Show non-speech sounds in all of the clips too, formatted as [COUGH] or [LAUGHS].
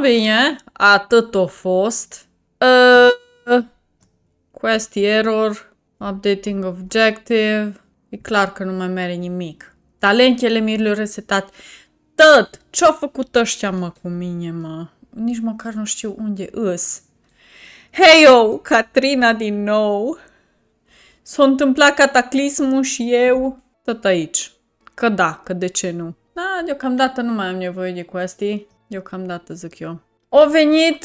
bine, atât o fost. Uh, quest error, updating objective, e clar că nu mai mere nimic. Talentele mi le-au resetat tot. Ce-au făcut ăștia, mă, cu mine, mă? Nici măcar nu știu unde îs. Hei, o, Catrina din nou. S-a întâmplat cataclismul și eu tot aici. Că da, că de ce nu. Da, deocamdată nu mai am nevoie de chestii. Deocamdată zic eu. O venit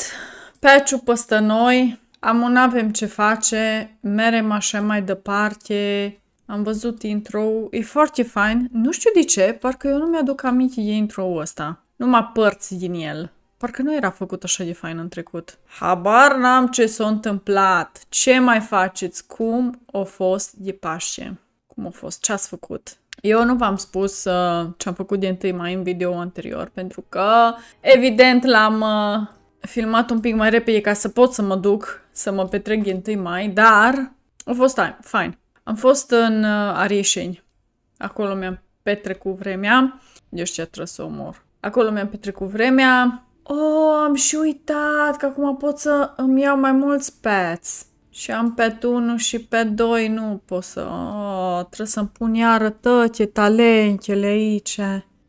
peciul peste noi, am un avem ce face, merem așa mai departe, am văzut intro e foarte fain. Nu știu de ce, parcă eu nu mi-aduc aminte de intro-ul ăsta. mă părți din el. Parcă nu era făcut așa de fain în trecut. Habar n-am ce s-a întâmplat, ce mai faceți, cum a fost de Paște. Cum a fost, ce ați făcut. Eu nu v-am spus uh, ce am făcut din 1 mai în video anterior, pentru că, evident, l-am uh, filmat un pic mai repede ca să pot să mă duc să mă petrec din 1 mai, dar a fost time, fine. Am fost în uh, Arieșeni. Acolo mi-am petrecut vremea. Eu știu ce trebuie să omor. Acolo mi-am petrecut vremea. Oh, am și uitat că acum pot să îmi iau mai mulți pets. Și am pe 1 și pe 2 nu pot să... Oh, trebuie să-mi pun iară toate talentele aici.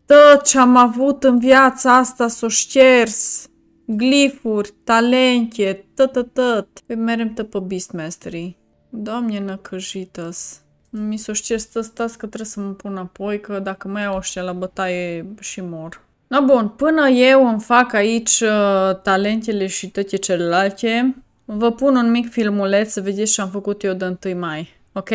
Tot ce am avut în viața asta s-o șters. Glifuri, talente, tot, tot. Pe păi merem tă pe Beastmastery. Doamne năcăjită-s. Mi s-o șters stați că trebuie să mă pun apoi, că dacă mai iau ăștia la bătaie și mor. Na bun, până eu îmi fac aici uh, talentele și toate celelalte, Vă pun un mic filmuleț să vedeți ce am făcut eu de 1 mai. Ok?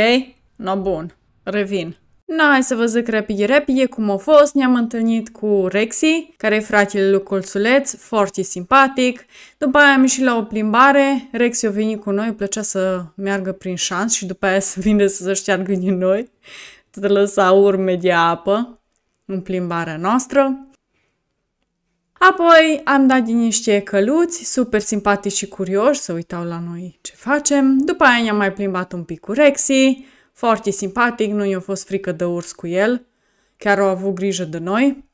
No, bun. Revin. Na, hai să vă zic repede-repede cum a fost. Ne-am întâlnit cu Rexy, care e fratele lui Colțuleț, foarte simpatic. După aia am ieșit la o plimbare. Rexy a venit cu noi, îi plăcea să meargă prin șans și după aia să [LAUGHS] vină să se șteargă din noi. Să lăsa urme de apă în plimbarea noastră. Apoi am dat din niște căluți, super simpatici și curioși, să uitau la noi ce facem. După aia ne-am mai plimbat un pic cu Rexy, foarte simpatic, nu i-a fost frică de urs cu el, chiar au avut grijă de noi.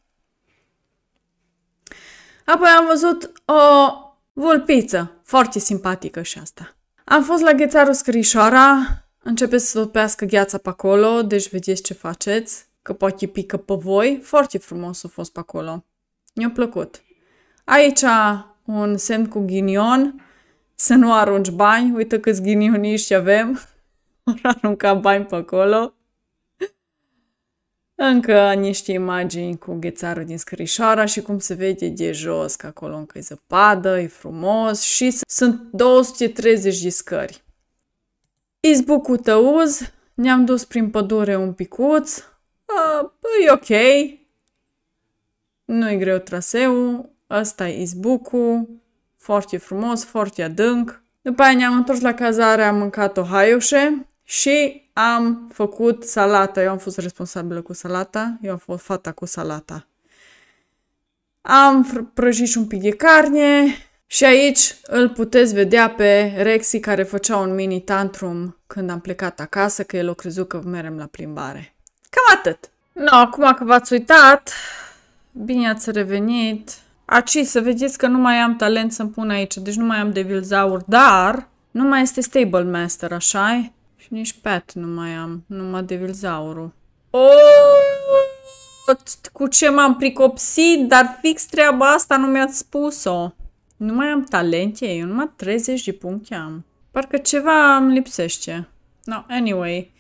Apoi am văzut o vulpiță, foarte simpatică și asta. Am fost la ghețarul Scrișoara, începe să topească gheața pe acolo, deci vedeți ce faceți, că poate pică pe voi, foarte frumos a fost pe acolo. Mi-a plăcut. Aici un semn cu ghinion, să nu arunci bani, uite câți ghinioniști avem. [LAUGHS] Vor arunca bani pe acolo. Încă niște imagini cu ghețarul din scrișoara și cum se vede de jos, că acolo încă e zăpadă, e frumos și sunt 230 de scări. Izbu cu tăuz, ne-am dus prin pădure un picuț, uh, e ok, nu-i greu traseul, ăsta e izbucul, foarte frumos, foarte adânc. După aia ne-am întors la cazare, am mâncat o haioșe și am făcut salata. Eu am fost responsabilă cu salata, eu am fost fata cu salata. Am prăjit și un pic de carne și aici îl puteți vedea pe Rexi care făcea un mini tantrum când am plecat acasă, că el o crezut că merem la plimbare. Cam atât! No, acum că v-ați uitat, Bine ați revenit. Aci, să vedeți că nu mai am talent să-mi pun aici, deci nu mai am Devil Zaur, dar nu mai este Stable Master, așa -i? Și nici Pat nu mai am, numai Devil Zaurul. Oh, cu ce m-am pricopsit, dar fix treaba asta nu mi-ați spus-o. Nu mai am talent, eu numai 30 de puncte am. Parcă ceva îmi lipsește. No, anyway,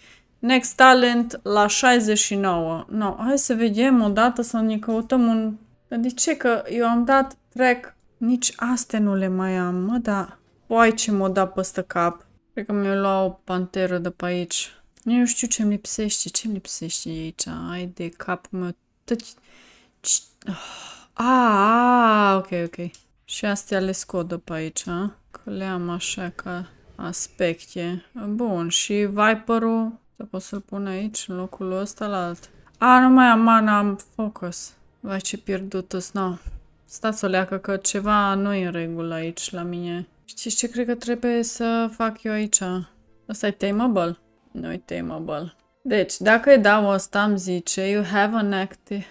Next Talent la 69. No, hai să vedem o dată să ne căutăm un... De ce că eu am dat track? Nici astea nu le mai am, mă, da. Uai ce m-o da păstă cap. Cred că mi-o lua o panteră de pe aici. Nu știu ce-mi lipsește, ce-mi lipsește aici. Ai de capul meu. Tăci... Ah, ah, ok, ok. Și astea le scot de pe aici, a? că le am așa ca aspecte. Bun, și viperul. Dar pot să-l pun aici, în locul ăsta, la alt. A, nu mai am mana, am focus. Vai ce pierdută no. Stați o leacă că ceva nu e în regulă aici la mine. Știți ce cred că trebuie să fac eu aici? Asta e tameable? Nu e tameable. Deci, dacă îi dau asta, îmi zice You have an active...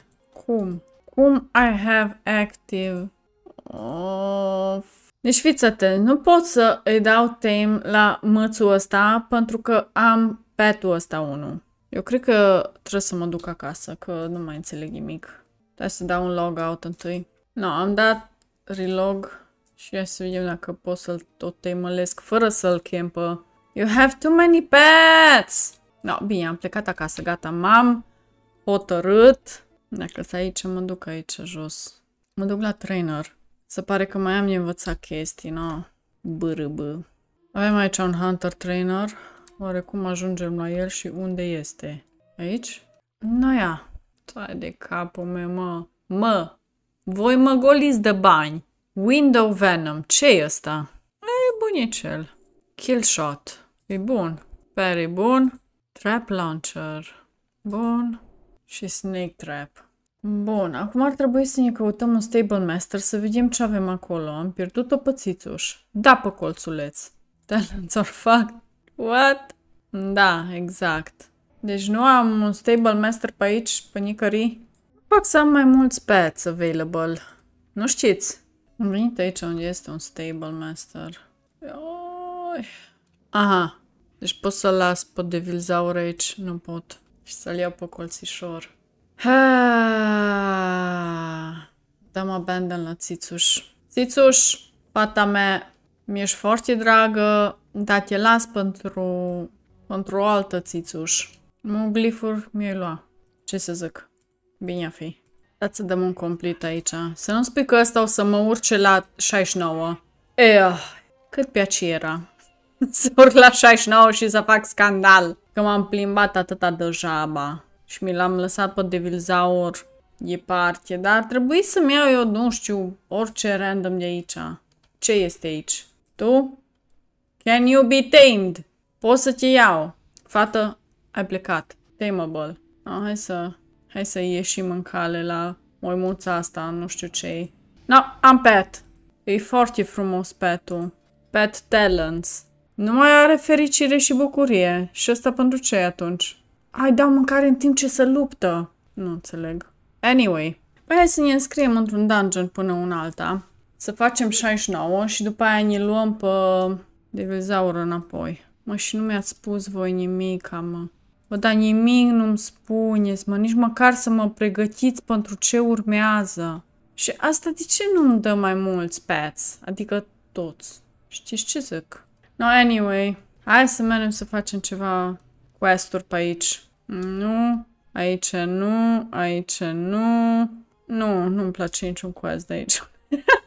Cum? Cum I have active... Of... Deci fiți atent, nu pot să îi dau tame la mățul ăsta pentru că am Petul ăsta 1. Eu cred că trebuie să mă duc acasă, că nu mai înțeleg nimic. Trebuie să dau un logout întâi. No, am dat relog și hai să vedem dacă pot să-l tot temălesc fără să-l campă. You have too many pets! No, bine, am plecat acasă, gata, m-am hotărât. Dacă sunt aici, mă duc aici jos. Mă duc la trainer. Se pare că mai am de învățat chestii, no? Bârâbă. Avem aici un hunter trainer. Oare cum ajungem la el și unde este? Aici? Noia. Tai de capul meu, mă. Mă! Voi mă goliți de bani. Window Venom. ce e ăsta? E bunicel. Kill Shot. E bun. Very bun. Trap Launcher. Bun. Și Snake Trap. Bun, acum ar trebui să ne căutăm un Stable Master să vedem ce avem acolo. Am pierdut o pățițuș. Da, pe colțuleț. Talents or fact. What? Da, exact. Deci nu am un stable master pe aici, pe nicării. Fac să am mai mulți pets available. Nu știți. Am venit aici unde este un stable master. Ioi. Aha. Deci pot să las pe devilzaur aici? Nu pot. Și să-l iau pe colțișor. Ha. Dăm abandon la Țițuș. Țițuș, fata mea, mi-ești foarte dragă, dar te las pentru Într-o altă țițuș. Nu glifuri mi-ai lua. Ce să zic? Bine a fi. Dați să dăm un complet aici. Să nu spui că ăsta o să mă urce la 69. Ea, cât pe aici era. [LAUGHS] să urc la 69 și să fac scandal. Că m-am plimbat atâta degeaba. Și mi l-am lăsat pe Devilzaur parte, Dar ar trebui să-mi iau eu, nu știu, orice random de aici. Ce este aici? Tu? Can you be tamed? Pot să te iau. Fată, ai plecat. Tameable. Ah, hai să... Hai să ieșim în cale la moimuța asta, nu știu ce -i. No, am pet. E foarte frumos petul. Pet talents. Nu mai are fericire și bucurie. Și asta pentru ce atunci? Ai dau mâncare în timp ce se luptă. Nu înțeleg. Anyway. Păi hai să ne înscriem într-un dungeon până un alta. Să facem 69 și după aia ne luăm pe Devilzaur înapoi. Mă, și nu mi-ați spus voi nimic, mă. Bă, dar nimic nu-mi spuneți, mă, nici măcar să mă pregătiți pentru ce urmează. Și asta de ce nu-mi dă mai mulți pets? Adică toți. Știți ce zic? No, anyway, hai să mergem să facem ceva quest-uri pe aici. Nu, aici nu, aici nu. Nu, nu-mi place niciun quest de aici.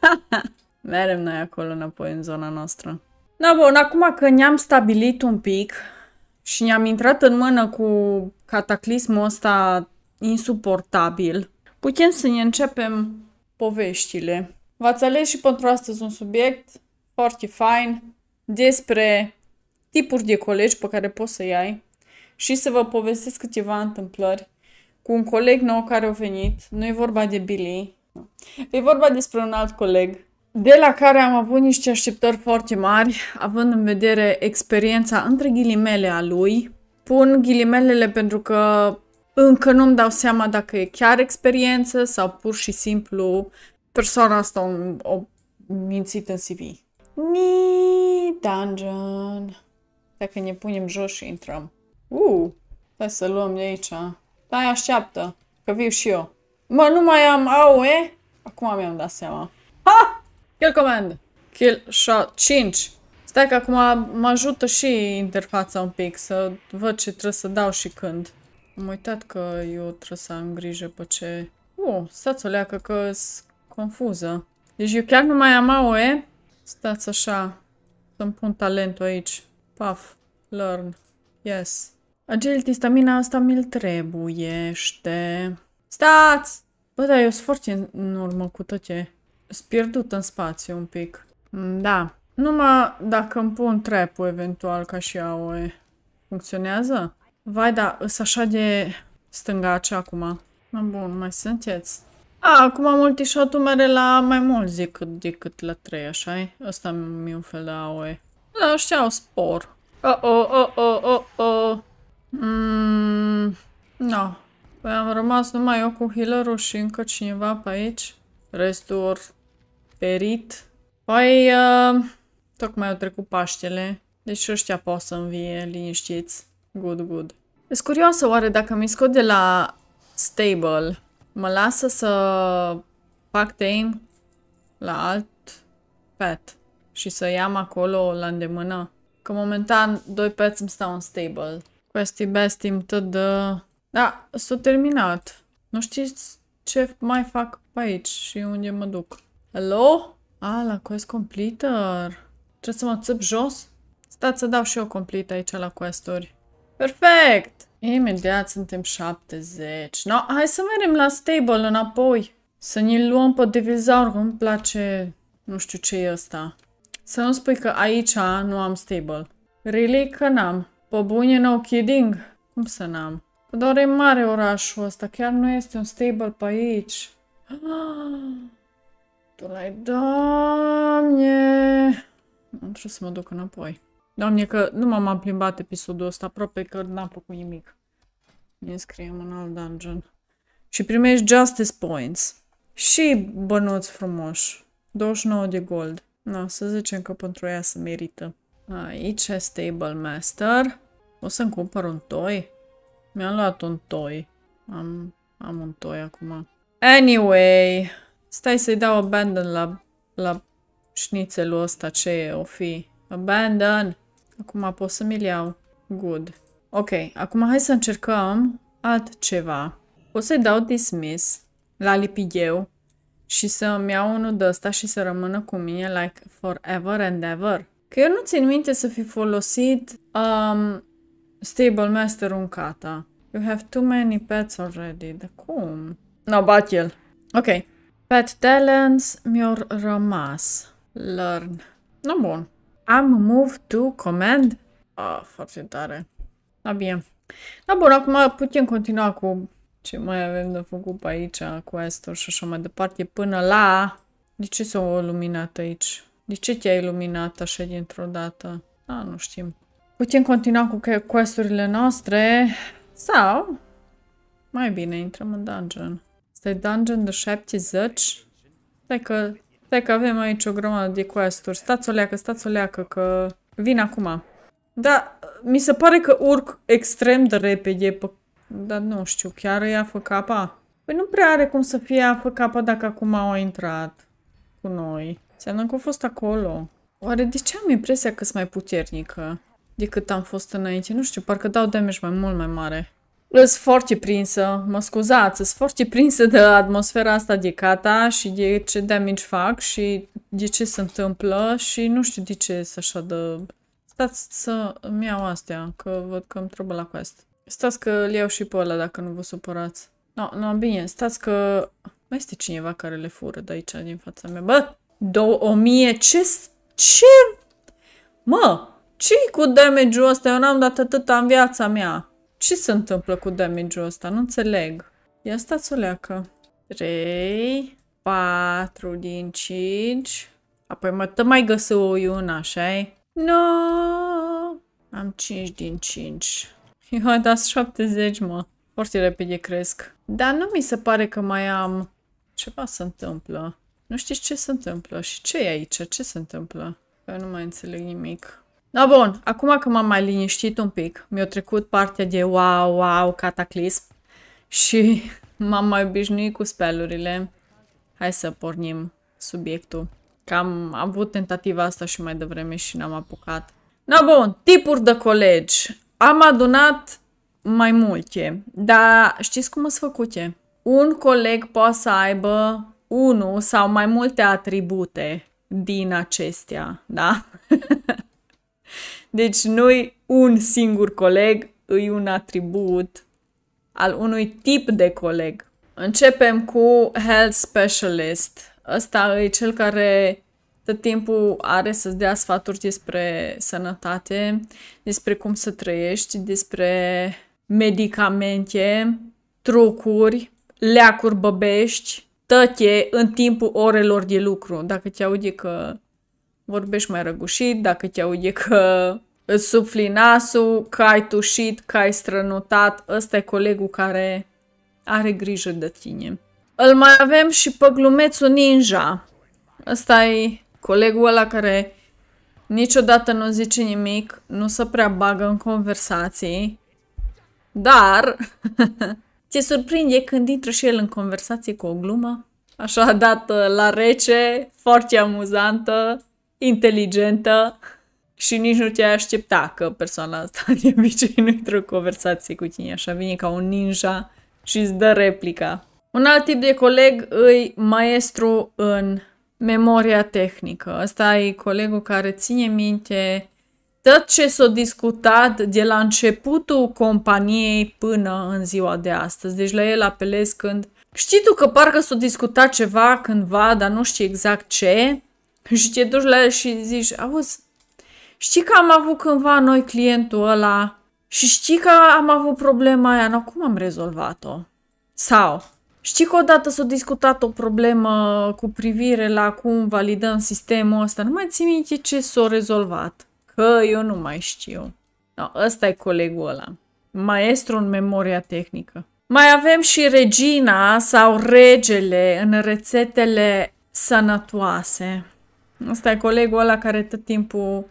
[LAUGHS] mergem noi acolo înapoi în zona noastră. Da, bun, acum că ne-am stabilit un pic și ne-am intrat în mână cu cataclismul ăsta insuportabil, putem să ne începem poveștile. V-ați ales și pentru astăzi un subiect foarte fain despre tipuri de colegi pe care poți să-i ai și să vă povestesc câteva întâmplări cu un coleg nou care a venit. Nu e vorba de Billy, e vorba despre un alt coleg de la care am avut niște așteptări foarte mari, având în vedere experiența între ghilimele a lui. Pun ghilimelele pentru că încă nu-mi dau seama dacă e chiar experiență sau pur și simplu persoana asta o, o mințit în CV. Ni dungeon. Dacă ne punem jos și intrăm. Uh, hai să luăm de aici. Da, așteaptă, că viu și eu. Mă, nu mai am, au, e? Acum mi-am dat seama. Ha! Kill command. Kill shot. 5. Stai că acum mă ajută și interfața un pic să văd ce trebuie să dau și când. Am uitat că eu trebuie să am grijă pe ce... Uh, stați o leacă că confuză. Deci eu chiar nu mai am AOE. Stați așa. Să-mi pun talentul aici. Paf. Learn. Yes. Agility, stamina asta mi-l trebuiește. Stați! Bă, dar eu sunt foarte în urmă cu tot ce pierdut în spațiu un pic. Mm, da. Numai dacă îmi pun trepul eventual ca și AOE. Funcționează? Vai, da, îs așa de stângaci acum. Bun, mai sunteți. A, acum multishot-ul mere la mai mult zic decât la 3, așa -i? Asta mi un fel de AOE. Da, ăștia au spor. Oh, oh, oh, oh, oh, oh. Mm, no. Păi am rămas numai eu cu healer-ul și încă cineva pe aici. Restul ori perit. Păi, uh, tocmai au trecut Paștele, deci ăștia pot să învie liniștiți. Good, good. Ești curioasă oare dacă mi scot de la stable, mă lasă să fac tame la alt pet și să iam acolo la îndemână. Că momentan doi pets îmi stau în stable. Questi bestim tot de... Da, s-a terminat. Nu știți ce mai fac pe aici și unde mă duc. Hello? A, la quest completer. Trebuie să mă țâp jos? Stați să dau și eu complete aici la questuri. Perfect! Imediat suntem 70. No, hai să mergem la stable înapoi. Să ne luăm pe Devilzaur, că îmi place... Nu știu ce e ăsta. Să nu spui că aici nu am stable. Really? Că n-am. Pe bune, no kidding. Cum să n-am? Doar e mare orașul ăsta. Chiar nu este un stable pe aici. [GASPS] Ah! Tulai, Doamne! Nu trebuie să mă duc înapoi. Doamne, că nu m-am plimbat episodul ăsta, aproape că n-am făcut nimic. Ne scriem în alt dungeon. Și primești justice points. Și bănuți frumoși. 29 de gold. Na, să zicem că pentru ea se merită. Aici e Stable Master. O să-mi cumpăr un toy? Mi-am luat un toy. Am, am un toy acum. Anyway... Stai să-i dau abandon la, la șnițelul ăsta ce e, o fi. Abandon! Acum pot să mi-l iau. Good. Ok, acum hai să încercăm altceva. O să-i dau dismiss la lipigheu și să-mi iau unul de ăsta și să rămână cu mine like forever and ever. Că eu nu țin minte să fi folosit um, Stable Master uncata. You have too many pets already. De cum? No, bat el. Ok. Pet talents mi or rămas. Learn. No, bun. Am move to command? Ah, foarte tare. Da, bine. Da, bun, acum putem continua cu ce mai avem de făcut pe aici, quest-uri și așa mai departe, până la... De ce s-au luminat aici? De ce te-ai iluminat așa dintr-o dată? Ah, nu știm. Putem continua cu questurile noastre sau mai bine intrăm în dungeon. Asta e dungeon de 70? Stai că, stai că avem aici o grămadă de quest-uri. Stați o leacă, stați o leacă, că vin acum. Da, mi se pare că urc extrem de repede, pe... dar nu știu, chiar e AFK-a? Păi nu prea are cum să fie AFK dacă acum au intrat cu noi. Înseamnă că a fost acolo. Oare de ce am impresia că sunt mai puternică decât am fost înainte? Nu știu, parcă dau damage mai mult mai mare. Îs foarte prinsă, mă scuzați, îs foarte prinsă de atmosfera asta de cata și de ce damage fac și de ce se întâmplă și nu știu de ce să așa de... Stați să îmi iau astea, că văd că îmi trebuie la quest. Stați că le iau și pe ăla dacă nu vă supărați. No, no, bine, stați că... Mai este cineva care le fură de aici, din fața mea. Bă, mie ce... ce... Mă, ce cu damage-ul ăsta? Eu n-am dat atâta în viața mea. Ce se întâmplă cu damage-ul ăsta? Nu înțeleg. Ia stați o leacă. 3, 4 din 5. Apoi mă tă mai găsă o iuna, așa -i? No! Am 5 din 5. Eu am dat 70, mă. Foarte repede cresc. Dar nu mi se pare că mai am... Ceva se întâmplă. Nu știți ce se întâmplă și ce e aici? Ce se întâmplă? Eu nu mai înțeleg nimic. Da, bun, acum că m-am mai liniștit un pic, mi-a trecut partea de wow, wow, cataclism și [LAUGHS] m-am mai obișnuit cu spelurile. Hai să pornim subiectul. Cam am avut tentativa asta și mai devreme și n-am apucat. Na bun, tipuri de colegi. Am adunat mai multe, dar știți cum sunt făcute? Un coleg poate să aibă unul sau mai multe atribute din acestea, da? [LAUGHS] Deci noi, un singur coleg, îi un atribut al unui tip de coleg. Începem cu Health Specialist. Ăsta e cel care tot timpul are să-ți dea sfaturi despre sănătate, despre cum să trăiești, despre medicamente, trucuri, leacuri băbești, tăche în timpul orelor de lucru. Dacă te aude că vorbești mai răgușit, dacă te aude că îți sufli nasul, că ai tușit, că ai strănutat, ăsta e colegul care are grijă de tine. Îl mai avem și pe glumețul ninja. Ăsta e colegul ăla care niciodată nu zice nimic, nu se prea bagă în conversații, dar te [LAUGHS] surprinde când intră și el în conversație cu o glumă, așa dată la rece, foarte amuzantă, inteligentă și nici nu te-ai aștepta că persoana asta [LAUGHS] de obicei nu intră în conversație cu tine, așa vine ca un ninja și îți dă replica. Un alt tip de coleg îi maestru în memoria tehnică. Ăsta e colegul care ține minte tot ce s-a discutat de la începutul companiei până în ziua de astăzi. Deci la el apelez când știi tu că parcă s-a discutat ceva cândva, dar nu știi exact ce [LAUGHS] și te duci la el și zici, auzi, știi că am avut cândva noi clientul ăla și știi că am avut problema aia, nu, cum am rezolvat-o? Sau, știi că odată s-a discutat o problemă cu privire la cum validăm sistemul ăsta, nu mai țin minte ce s-a rezolvat, că eu nu mai știu. No, ăsta e colegul ăla, maestru în memoria tehnică. Mai avem și regina sau regele în rețetele sănătoase. Asta e colegul ăla care tot timpul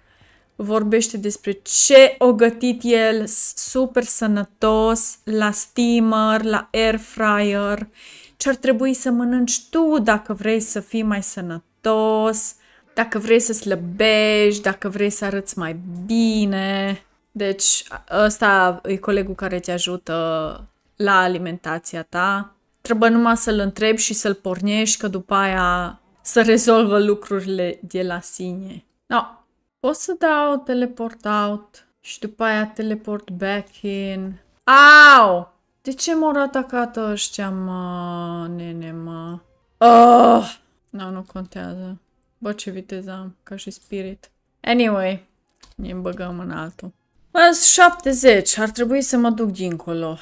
vorbește despre ce o gătit el super sănătos la steamer, la air fryer, ce ar trebui să mănânci tu dacă vrei să fii mai sănătos, dacă vrei să slăbești, dacă vrei să arăți mai bine. Deci ăsta e colegul care te ajută la alimentația ta. Trebuie numai să-l întrebi și să-l pornești, că după aia să rezolvă lucrurile de la sine. No, Pot să dau teleport out și după aia teleport back in. Au! De ce m-au atacat ăștia, mă, nene, mă? Oh! No, nu contează. Bă, ce viteză am, ca și spirit. Anyway, ne băgăm în altul. Mă, 70, ar trebui să mă duc dincolo.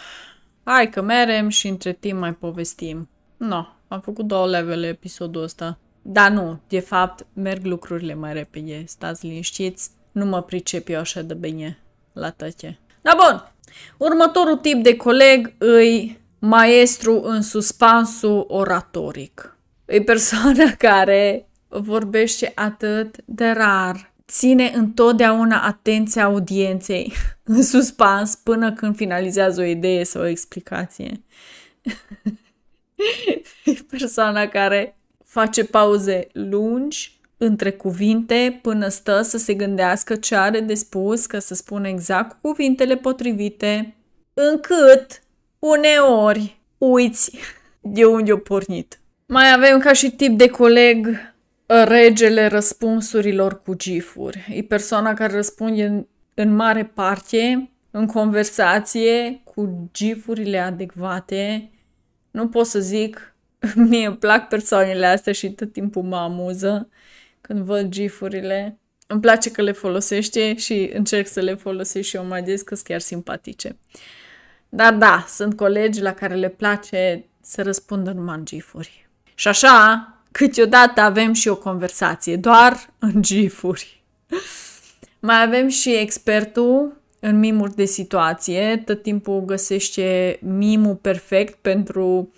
Hai că merem și între timp mai povestim. No, am făcut două levele episodul ăsta. Dar nu, de fapt, merg lucrurile mai repede. Stați liniștiți, nu mă pricep eu așa de bine la tăche. Da bun! Următorul tip de coleg îi maestru în suspansul oratoric. E persoana [LAUGHS] care vorbește atât de rar, ține întotdeauna atenția audienței [LAUGHS] în suspans până când finalizează o idee sau o explicație. [LAUGHS] e persoana care face pauze lungi între cuvinte până stă să se gândească ce are de spus, că să spună exact cu cuvintele potrivite, încât uneori uiți [LAUGHS] de unde o pornit. Mai avem ca și tip de coleg uh, regele răspunsurilor cu gifuri. E persoana care răspunde în, în mare parte în conversație cu gifurile adecvate. Nu pot să zic [LAUGHS] mie îmi plac persoanele astea și tot timpul mă amuză când văd gifurile. Îmi place că le folosește și încerc să le folosesc și eu mai des, că sunt chiar simpatice. Dar da, sunt colegi la care le place să răspundă numai în gifuri. Și așa, câteodată avem și o conversație, doar în gifuri. [LAUGHS] Mai avem și expertul în mimuri de situație, tot timpul găsește mimul perfect pentru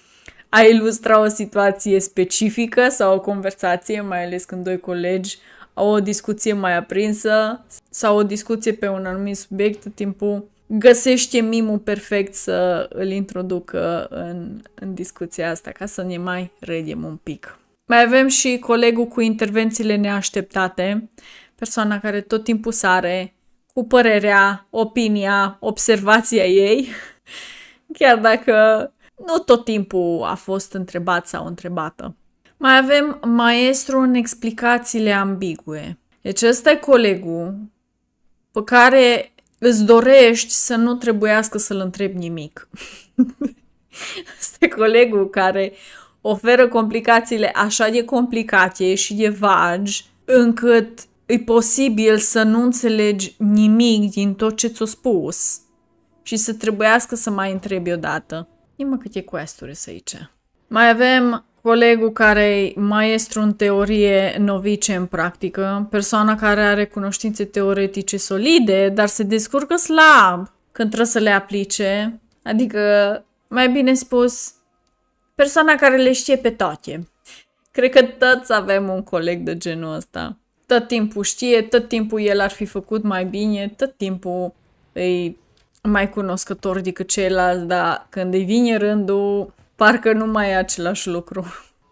a ilustra o situație specifică sau o conversație, mai ales când doi colegi au o discuție mai aprinsă sau o discuție pe un anumit subiect, timpul găsește mimul perfect să îl introducă în, în discuția asta, ca să ne mai redem un pic. Mai avem și colegul cu intervențiile neașteptate, persoana care tot timpul sare cu părerea, opinia, observația ei, [LAUGHS] chiar dacă nu tot timpul a fost întrebat sau întrebată. Mai avem maestru în explicațiile ambigue. Deci ăsta e colegul pe care îți dorești să nu trebuiască să-l întrebi nimic. este [LAUGHS] colegul care oferă complicațiile așa de complicate și de vagi, încât e posibil să nu înțelegi nimic din tot ce ți-o spus și să trebuiască să mai întrebi odată. Ima câte questuri să ce Mai avem colegul care e maestru în teorie, novice în practică, persoana care are cunoștințe teoretice solide, dar se descurcă slab când trebuie să le aplice. Adică, mai bine spus, persoana care le știe pe toate. Cred că toți avem un coleg de genul ăsta. Tot timpul știe, tot timpul el ar fi făcut mai bine, tot timpul îi mai cunoscători decât ceilalți, dar când îi vine rândul, parcă nu mai e același lucru.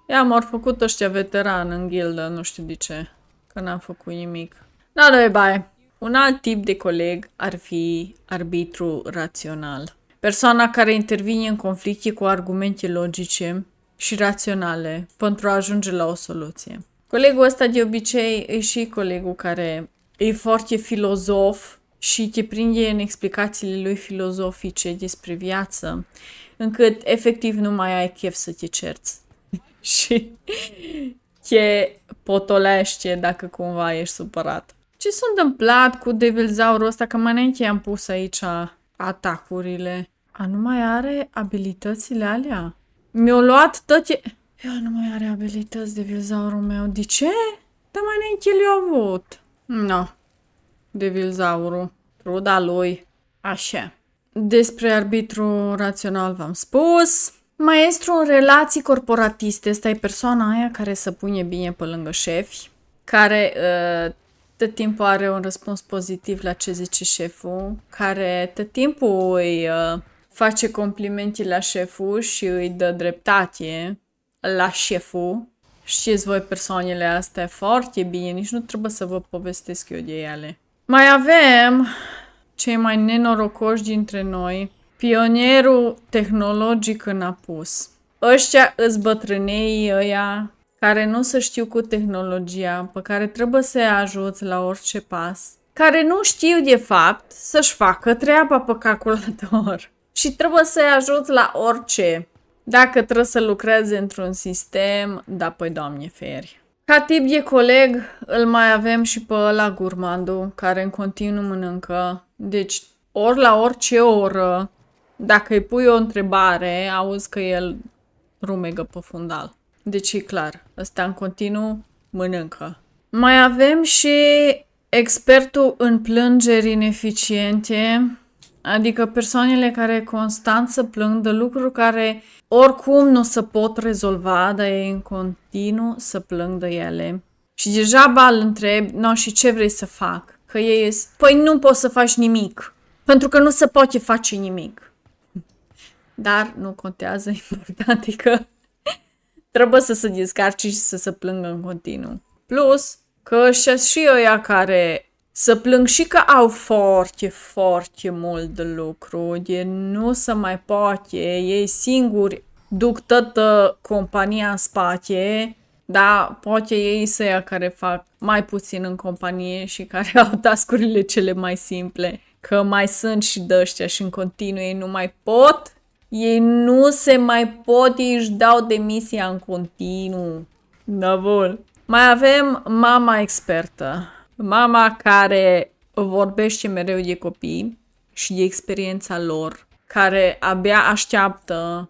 Ea m-au făcut ăștia veteran în ghildă, nu știu de ce, că n-am făcut nimic. Da, doi da, bai. Un alt tip de coleg ar fi arbitru rațional. Persoana care intervine în conflicte cu argumente logice și raționale pentru a ajunge la o soluție. Colegul ăsta de obicei e și colegul care e foarte filozof și te prinde în explicațiile lui filozofice despre viață, încât efectiv nu mai ai chef să te cerți. [LAUGHS] și te potolește dacă cumva ești supărat. Ce s-a întâmplat cu Devilzaurul ăsta? Că mai înainte am pus aici atacurile. A, nu mai are abilitățile alea? Mi-au luat toate... Eu nu mai are abilități Devilzaurul meu. De ce? Dar mai înainte le-au avut. Nu. No de Vilzauru, truda lui, așa. Despre arbitru rațional v-am spus. Maestru în relații corporatiste, Asta e persoana aia care să pune bine pe lângă șefi, care uh, tot timpul are un răspuns pozitiv la ce zice șeful, care tot timpul îi uh, face complimentii la șeful și îi dă dreptate la șeful. Știți voi persoanele astea foarte bine, nici nu trebuie să vă povestesc eu de ele. Mai avem cei mai nenorocoși dintre noi, pionierul tehnologic în apus. Ăștia îți bătrânei ăia care nu se știu cu tehnologia, pe care trebuie să-i ajuți la orice pas, care nu știu de fapt să-și facă treaba pe calculator [LAUGHS] și trebuie să-i ajuți la orice. Dacă trebuie să lucreze într-un sistem, da, păi doamne ferie. Ca tip de coleg, îl mai avem și pe la gurmandu, care în continuu mănâncă. Deci, ori la orice oră, dacă îi pui o întrebare, auzi că el rumegă pe fundal. Deci e clar, ăsta în continuu mănâncă. Mai avem și expertul în plângeri ineficiente, Adică persoanele care constant să plâng de lucruri care oricum nu se pot rezolva, dar e în continuu să plâng de ele. Și deja îl întreb, no, și ce vrei să fac? Că ei sunt, păi nu poți să faci nimic, pentru că nu se poate face nimic. Dar nu contează, [LAUGHS] important că adică trebuie să se descarci și să se plângă în continuu. Plus, că și eu ea care să plâng și că au foarte, foarte mult de lucru, de nu se mai poate, ei singuri duc toată compania în spate, dar poate ei să ia care fac mai puțin în companie și care [LAUGHS] au tascurile cele mai simple, că mai sunt și ăștia și în continuu ei nu mai pot, ei nu se mai pot, ei își dau demisia în continuu. Da, bun. Mai avem mama expertă mama care vorbește mereu de copii și de experiența lor, care abia așteaptă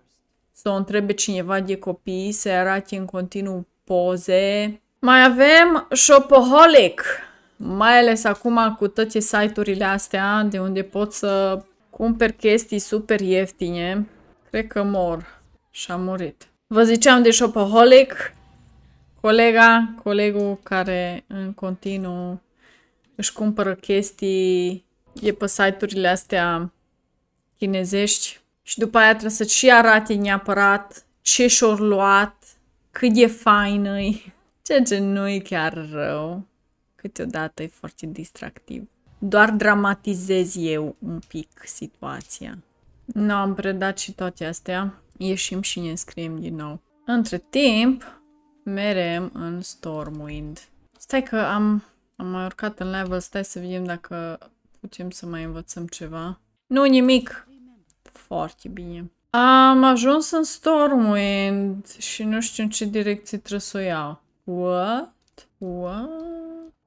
să o întrebe cineva de copii, să arate în continuu poze. Mai avem Shopaholic, mai ales acum cu toate site-urile astea de unde pot să cumperi chestii super ieftine. Cred că mor și am murit. Vă ziceam de Shopaholic, colega, colegul care în continuu își cumpără chestii, e pe site-urile astea chinezești și după aia trebuie să și arate neapărat ce și luat, cât e faină e, [LAUGHS] ceea ce nu e chiar rău. Câteodată e foarte distractiv. Doar dramatizez eu un pic situația. Nu am predat și toate astea. Ieșim și ne înscriem din nou. Între timp, merem în Stormwind. Stai că am, am mai urcat în level, stai să vedem dacă putem să mai învățăm ceva. Nu, nimic! Foarte bine. Am ajuns în Stormwind și nu știu în ce direcție trebuie să o iau. What? What?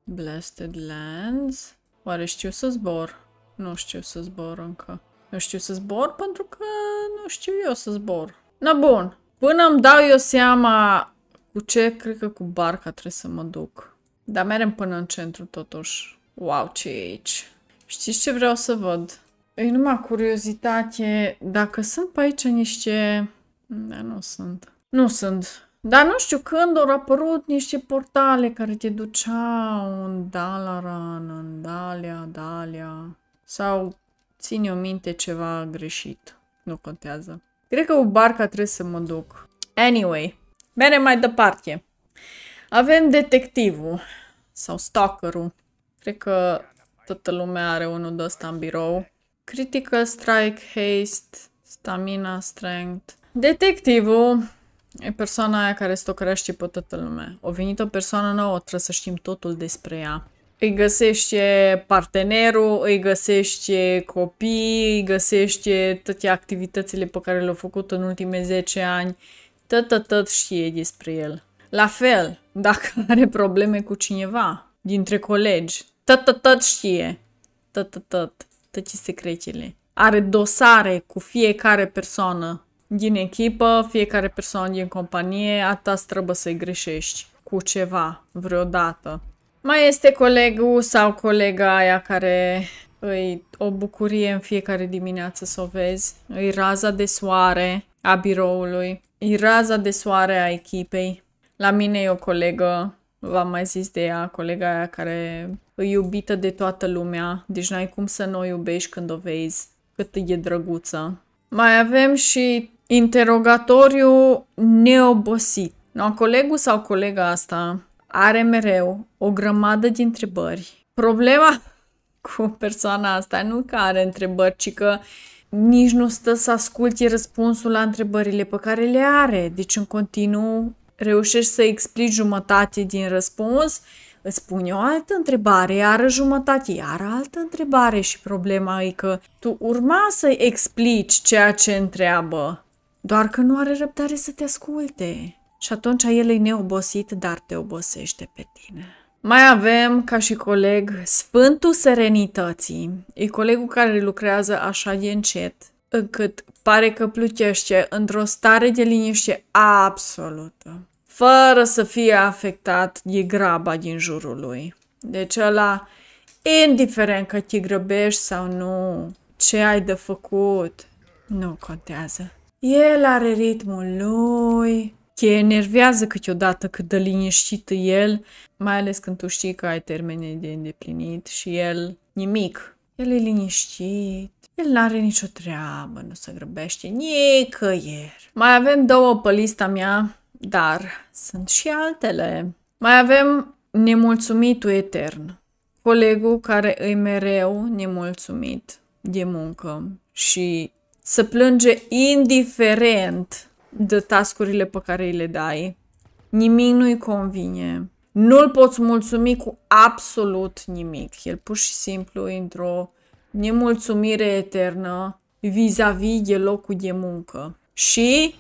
Blasted Lands? Oare știu să zbor? Nu știu să zbor încă. Nu știu să zbor pentru că nu știu eu să zbor. Na bun, până îmi dau eu seama cu ce? Cred că cu barca trebuie să mă duc. Dar merem până în centru totuși. Wow, ce e aici? Știți ce vreau să văd? E numai curiozitate dacă sunt pe aici niște... Da, nu sunt. Nu sunt. Dar nu știu când au apărut niște portale care te duceau în Dalaran, în Dalia, Dalia. Sau ține o minte ceva greșit. Nu contează. Cred că cu barca trebuie să mă duc. Anyway, Merem mai departe. Avem detectivul sau stalkerul. Cred că toată lumea are unul de ăsta în birou. Critical strike, haste, stamina, strength. Detectivul e persoana aia care stocărește pe toată lumea. O venit o persoană nouă, trebuie să știm totul despre ea. Îi găsește partenerul, îi găsește copii, îi găsește toate activitățile pe care le-au făcut în ultime 10 ani tot, tot, tot știe despre el. La fel, dacă [LAUGHS] are probleme cu cineva dintre colegi, tot, tot, tot știe. Tot, tot, tot. ce secretele. Are dosare cu fiecare persoană din echipă, fiecare persoană din companie, atât trebuie să-i greșești cu ceva vreodată. Mai este colegul sau colega aia care îi o bucurie în fiecare dimineață să o vezi, îi raza de soare a biroului, E raza de soare a echipei. La mine e o colegă, v-am mai zis de ea, colega aia care e iubită de toată lumea, deci n-ai cum să nu o iubești când o vezi, cât e drăguță. Mai avem și interogatoriu neobosit. No, colegul sau colega asta are mereu o grămadă de întrebări. Problema [LAUGHS] cu persoana asta nu că are întrebări, ci că nici nu stă să asculte răspunsul la întrebările pe care le are. Deci în continuu reușești să explici jumătate din răspuns, îți pune o altă întrebare, iar jumătate, iar altă întrebare și problema e că tu urma să explici ceea ce întreabă, doar că nu are răbdare să te asculte. Și atunci el e neobosit, dar te obosește pe tine. Mai avem, ca și coleg, Sfântul Serenității. E colegul care lucrează așa de încet, încât pare că plutește într-o stare de liniște absolută, fără să fie afectat de graba din jurul lui. Deci ăla, indiferent că te grăbești sau nu, ce ai de făcut, nu contează. El are ritmul lui, te enervează câteodată cât de liniștit el, mai ales când tu știi că ai termene de îndeplinit și el nimic. El e liniștit, el nu are nicio treabă, nu se grăbește nicăieri. Mai avem două pe lista mea, dar sunt și altele. Mai avem nemulțumitul etern. Colegul care îi mereu nemulțumit de muncă și se plânge indiferent de tascurile pe care îi le dai. Nimic nu-i convine. Nu-l poți mulțumi cu absolut nimic. El pur și simplu într-o nemulțumire eternă vis-a-vis de locul de muncă. Și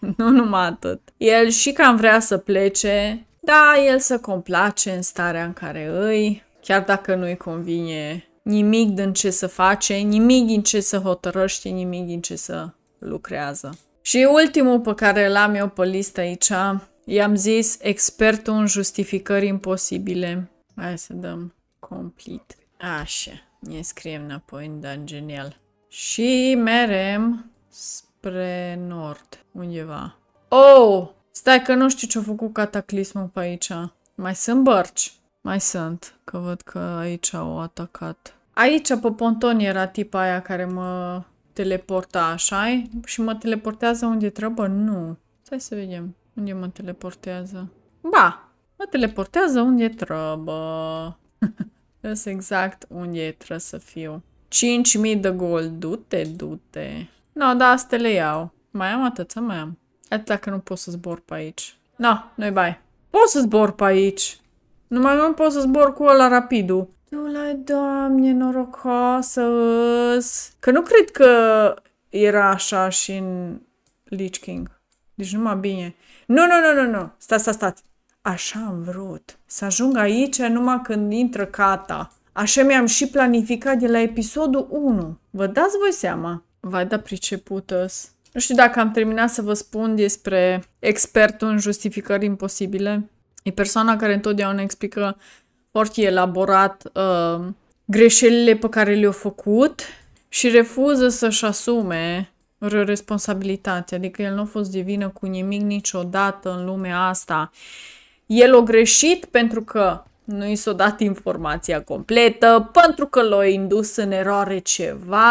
[LAUGHS] nu numai atât. El și cam vrea să plece, da, el să complace în starea în care îi, chiar dacă nu-i convine nimic din ce să face, nimic din ce să hotărăște, nimic din ce să lucrează. Și ultimul pe care l-am eu pe listă aici, i-am zis expertul în justificări imposibile. Hai să dăm complet. Așa, ne scriem înapoi în genial. Și merem spre nord, undeva. Oh! Stai că nu știu ce-a făcut cataclismul pe aici. Mai sunt bărci? Mai sunt, că văd că aici au atacat. Aici, pe ponton, era tipa aia care mă teleporta așa și mă teleportează unde trebuie? Nu. Stai să vedem unde mă teleportează. Ba, mă teleportează unde trebuie. Sunt [LAUGHS] exact unde trebuie să fiu. 5.000 de gold. Du-te, du-te. No, da, astea le iau. Mai am atâția? Mai am. Atât dacă nu pot să zbor pe aici. No, noi bai. Pot să zbor pe aici. Numai nu pot să zbor cu ăla rapidul. Tu la doamne, norocoasă -s. Că nu cred că era așa și în Lich King. Deci numai bine. Nu, nu, nu, nu, nu. Stați, stați, stați. Așa am vrut. Să ajung aici numai când intră Cata. Așa mi-am și planificat de la episodul 1. Vă dați voi seama? Vai da pricepută -s. Nu știu dacă am terminat să vă spun despre expertul în justificări imposibile. E persoana care întotdeauna explică foarte elaborat uh, greșelile pe care le-au făcut și refuză să-și asume responsabilitatea. Adică el nu a fost divină cu nimic niciodată în lumea asta. El a greșit pentru că nu i s-a dat informația completă, pentru că l-a indus în eroare ceva.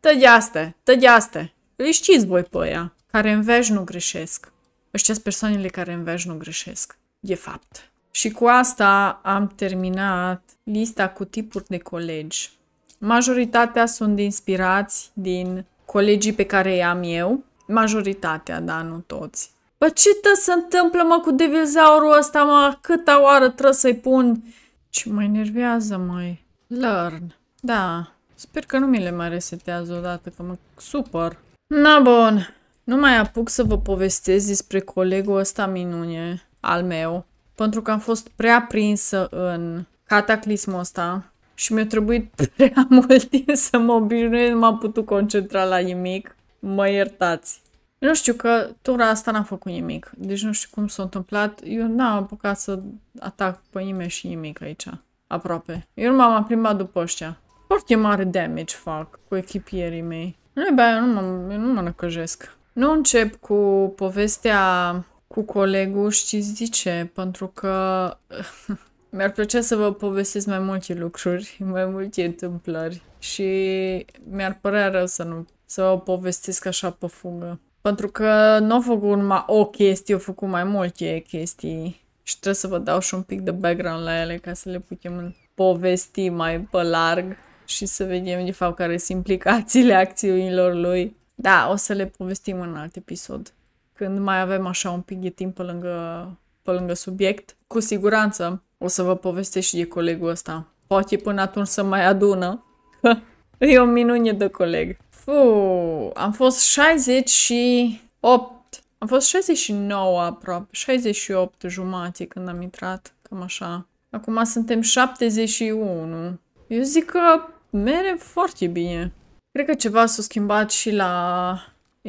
Tădeaste, tădeaste. Îi știți voi pe aia, care în veci nu greșesc. Ăștia sunt persoanele care în veci nu greșesc. E fapt. Și cu asta am terminat lista cu tipuri de colegi. Majoritatea sunt inspirați din colegii pe care îi am eu. Majoritatea, da, nu toți. Bă, ce tă se întâmplă, mă, cu devizaurul ăsta, mă? Câta oară trebuie să-i pun? Ce mai enervează, mai? Learn. Da. Sper că nu mi le mai resetează odată, că mă supăr. Na bun. Nu mai apuc să vă povestesc despre colegul ăsta minune al meu pentru că am fost prea prinsă în cataclismul ăsta și mi-a trebuit [LAUGHS] prea mult timp să mă obișnuiesc, nu m-am putut concentra la nimic. Mă iertați. Nu știu că tura asta n-a făcut nimic, deci nu știu cum s-a întâmplat. Eu n-am apucat să atac pe nimeni și nimic aici, aproape. Eu nu m-am plimbat după ăștia. Foarte mare damage fac cu echipierii mei. Nu, bă, eu nu mă, eu nu mă năcăjesc. Nu încep cu povestea cu colegul, și zice Pentru că [LAUGHS] mi-ar plăcea să vă povestesc mai multe lucruri, mai multe întâmplări și mi-ar părea rău să nu să vă povestesc așa pe fugă. Pentru că nu au făcut numai o chestie, au făcut mai multe chestii și trebuie să vă dau și un pic de background la ele ca să le putem povesti mai pe larg și să vedem de fapt care sunt implicațiile acțiunilor lui. Da, o să le povestim în alt episod când mai avem așa un pic de timp pe lângă, pe lângă subiect. Cu siguranță o să vă povestesc și de colegul ăsta. Poate până atunci să mai adună. [LAUGHS] e o minune de coleg. Fu, am fost 68. Am fost 69 aproape, 68 jumate când am intrat, cam așa. Acum suntem 71. Eu zic că merge foarte bine. Cred că ceva s-a schimbat și la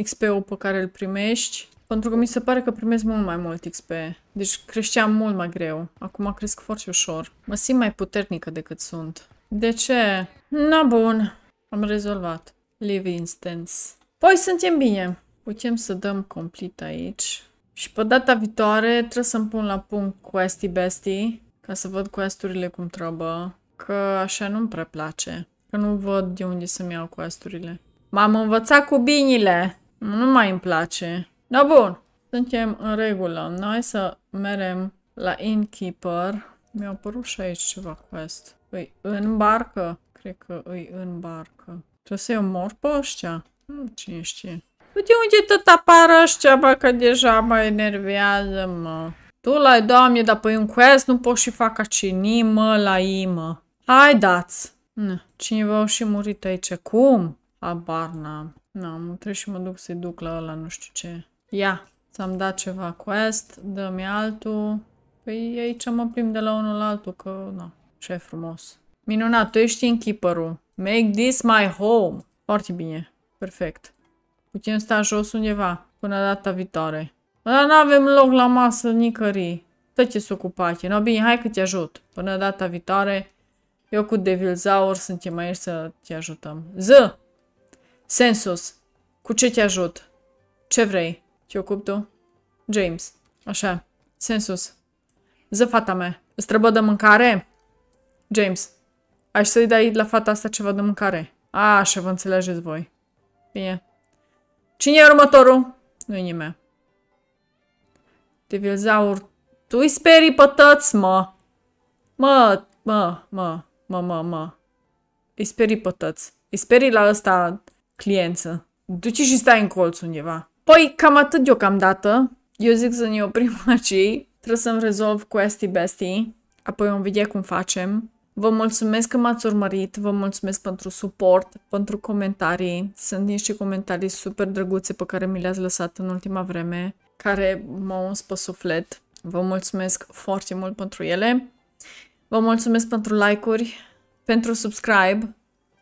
XP-ul pe care îl primești. Pentru că mi se pare că primesc mult mai mult XP. Deci creșteam mult mai greu. Acum cresc foarte ușor. Mă simt mai puternică decât sunt. De ce? Na bun. Am rezolvat. Live instance. Păi suntem bine. Putem să dăm complet aici. Și pe data viitoare trebuie să-mi pun la punct questii bestii. Ca să văd questurile cum trebuie. Că așa nu-mi prea place. Că nu văd de unde să-mi iau questurile. M-am învățat cu binile. Nu mai îmi place. Da, bun. Suntem în regulă. Noi să merem la Innkeeper. Mi-a apărut și aici ceva quest. Îi în barcă? Cred că îi în barcă. Trebuie să-i omor pe ăștia? Nu, hmm, cine știe. Uite unde tot apară ăștia, bă, că deja mă enervează, mă. Tu la doamne, dar pe păi un quest nu pot și fac acini, mă, la imă. Hai dați! Cineva au și murit aici. Cum? Abar n-am. N-am, trebuie și mă duc să-i duc la ăla, nu știu ce. Ia, ți-am dat ceva quest, dă-mi altul. Păi aici mă prim de la unul la altul, că nu, ce frumos. Minunat, tu ești keeper-ul. Make this my home. Foarte bine, perfect. Putem sta jos undeva până data viitoare. Dar nu avem loc la masă nicării. Tăceți ocupație. No, bine, hai că te ajut. Până data viitoare, eu cu Devil Zaur suntem aici să te ajutăm. Z! Sensus! Cu ce te ajut? Ce vrei? Ce ocupi tu? James. Așa. Sensus. Ză, fata mea, îți trebuie de mâncare? James. Aș să-i dai la fata asta ceva de mâncare. A, așa vă înțelegeți voi. Bine. Cine e următorul? nu e nimeni. Devilzaur, tu-i sperii pătăți, mă! Mă, mă, mă, mă, mă, mă. Îi sperii pătăți. Îi sperii la ăsta cliență. Duci și stai în colț undeva. Păi, cam atât deocamdată. Eu zic să ne oprim [LAUGHS] aici. Trebuie să-mi rezolv questii bestii. Apoi vom vedea cum facem. Vă mulțumesc că m-ați urmărit, vă mulțumesc pentru suport, pentru comentarii. Sunt niște comentarii super drăguțe pe care mi le-ați lăsat în ultima vreme, care m-au uns pe suflet. Vă mulțumesc foarte mult pentru ele. Vă mulțumesc pentru like-uri, pentru subscribe.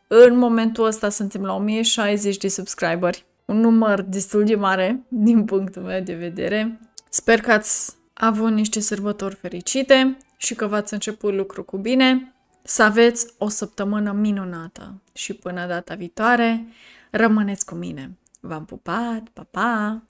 În momentul ăsta suntem la 1060 de subscriberi un număr destul de mare, din punctul meu de vedere. Sper că ați avut niște sărbători fericite și că v-ați început lucrul cu bine. Să aveți o săptămână minunată și până data viitoare, rămâneți cu mine. V-am pupat, pa, pa!